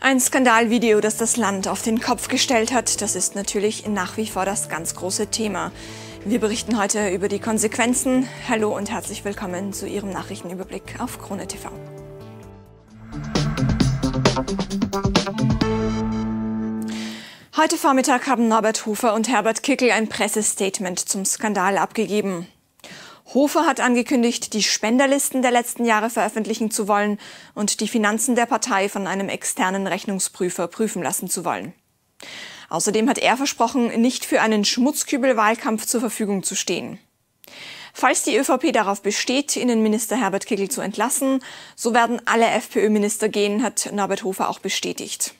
Ein Skandalvideo, das das Land auf den Kopf gestellt hat, das ist natürlich nach wie vor das ganz große Thema. Wir berichten heute über die Konsequenzen. Hallo und herzlich willkommen zu Ihrem Nachrichtenüberblick auf Krone TV. Heute Vormittag haben Norbert Hofer und Herbert Kickel ein Pressestatement zum Skandal abgegeben. Hofer hat angekündigt, die Spenderlisten der letzten Jahre veröffentlichen zu wollen und die Finanzen der Partei von einem externen Rechnungsprüfer prüfen lassen zu wollen. Außerdem hat er versprochen, nicht für einen Schmutzkübel-Wahlkampf zur Verfügung zu stehen. Falls die ÖVP darauf besteht, Innenminister Herbert Kickl zu entlassen, so werden alle FPÖ-Minister gehen, hat Norbert Hofer auch bestätigt.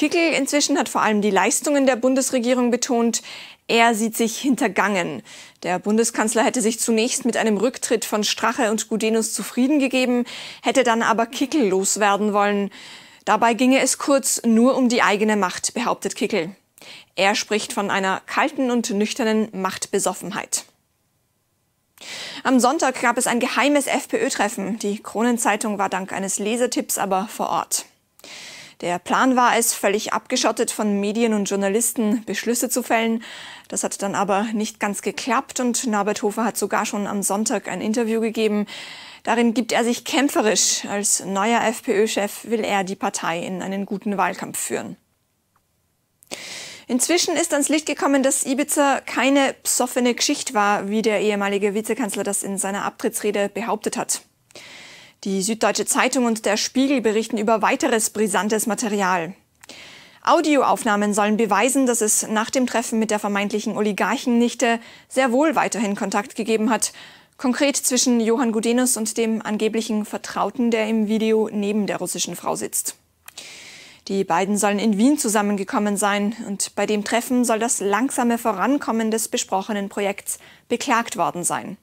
Kickel inzwischen hat vor allem die Leistungen der Bundesregierung betont. Er sieht sich hintergangen. Der Bundeskanzler hätte sich zunächst mit einem Rücktritt von Strache und Gudenus zufrieden gegeben, hätte dann aber Kickel loswerden wollen. Dabei ginge es kurz nur um die eigene Macht, behauptet Kickel. Er spricht von einer kalten und nüchternen Machtbesoffenheit. Am Sonntag gab es ein geheimes FPÖ-Treffen. Die Kronenzeitung war dank eines Lesertipps aber vor Ort. Der Plan war es, völlig abgeschottet von Medien und Journalisten Beschlüsse zu fällen. Das hat dann aber nicht ganz geklappt und Norbert Hofer hat sogar schon am Sonntag ein Interview gegeben. Darin gibt er sich kämpferisch. Als neuer FPÖ-Chef will er die Partei in einen guten Wahlkampf führen. Inzwischen ist ans Licht gekommen, dass Ibiza keine psoffene Geschichte war, wie der ehemalige Vizekanzler das in seiner Abtrittsrede behauptet hat. Die Süddeutsche Zeitung und der Spiegel berichten über weiteres brisantes Material. Audioaufnahmen sollen beweisen, dass es nach dem Treffen mit der vermeintlichen Oligarchennichte sehr wohl weiterhin Kontakt gegeben hat. Konkret zwischen Johann Gudenus und dem angeblichen Vertrauten, der im Video neben der russischen Frau sitzt. Die beiden sollen in Wien zusammengekommen sein und bei dem Treffen soll das langsame Vorankommen des besprochenen Projekts beklagt worden sein.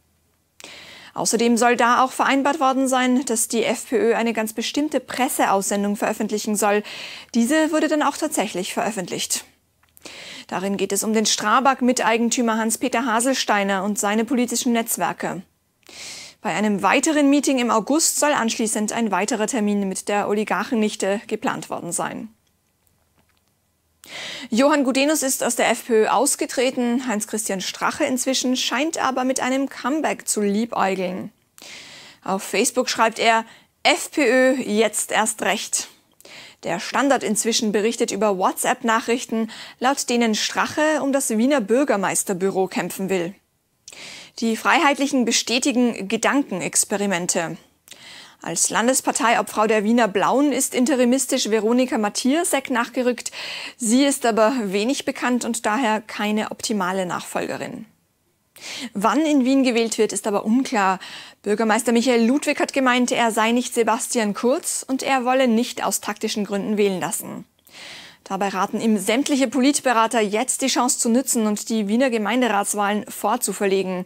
Außerdem soll da auch vereinbart worden sein, dass die FPÖ eine ganz bestimmte Presseaussendung veröffentlichen soll. Diese wurde dann auch tatsächlich veröffentlicht. Darin geht es um den Strabag-Miteigentümer Hans-Peter Haselsteiner und seine politischen Netzwerke. Bei einem weiteren Meeting im August soll anschließend ein weiterer Termin mit der Oligarchennichte geplant worden sein. Johann Gudenus ist aus der FPÖ ausgetreten, Heinz-Christian Strache inzwischen scheint aber mit einem Comeback zu liebäugeln. Auf Facebook schreibt er, FPÖ jetzt erst recht. Der Standard inzwischen berichtet über WhatsApp-Nachrichten, laut denen Strache um das Wiener Bürgermeisterbüro kämpfen will. Die Freiheitlichen bestätigen Gedankenexperimente. Als Landespartei Landesparteiobfrau der Wiener Blauen ist interimistisch Veronika Matthiasek nachgerückt. Sie ist aber wenig bekannt und daher keine optimale Nachfolgerin. Wann in Wien gewählt wird, ist aber unklar. Bürgermeister Michael Ludwig hat gemeint, er sei nicht Sebastian Kurz und er wolle nicht aus taktischen Gründen wählen lassen. Dabei raten ihm sämtliche Politberater, jetzt die Chance zu nützen und die Wiener Gemeinderatswahlen vorzuverlegen.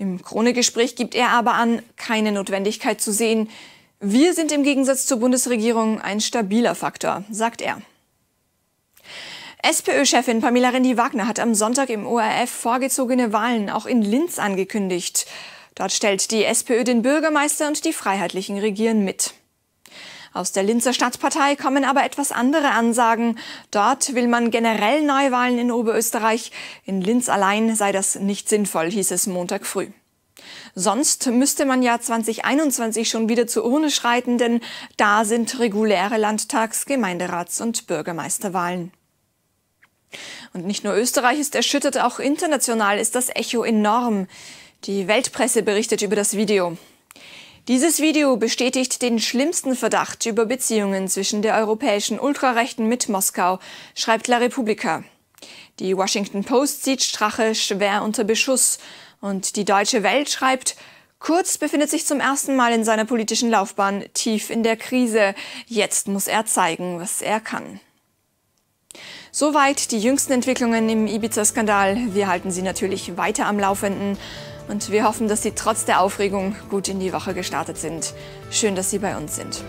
Im Krone-Gespräch gibt er aber an, keine Notwendigkeit zu sehen. Wir sind im Gegensatz zur Bundesregierung ein stabiler Faktor, sagt er. SPÖ-Chefin Pamela Rendi-Wagner hat am Sonntag im ORF vorgezogene Wahlen auch in Linz angekündigt. Dort stellt die SPÖ den Bürgermeister und die Freiheitlichen regieren mit. Aus der Linzer Stadtpartei kommen aber etwas andere Ansagen. Dort will man generell Neuwahlen in Oberösterreich. In Linz allein sei das nicht sinnvoll, hieß es Montag früh. Sonst müsste man ja 2021 schon wieder zur Urne schreiten, denn da sind reguläre Landtags-, Gemeinderats- und Bürgermeisterwahlen. Und nicht nur Österreich ist erschüttert, auch international ist das Echo enorm. Die Weltpresse berichtet über das Video. Dieses Video bestätigt den schlimmsten Verdacht über Beziehungen zwischen der europäischen Ultrarechten mit Moskau, schreibt La Repubblica. Die Washington Post sieht Strache schwer unter Beschuss und die Deutsche Welt schreibt, Kurz befindet sich zum ersten Mal in seiner politischen Laufbahn tief in der Krise. Jetzt muss er zeigen, was er kann. Soweit die jüngsten Entwicklungen im Ibiza-Skandal. Wir halten Sie natürlich weiter am Laufenden. Und wir hoffen, dass Sie trotz der Aufregung gut in die Woche gestartet sind. Schön, dass Sie bei uns sind.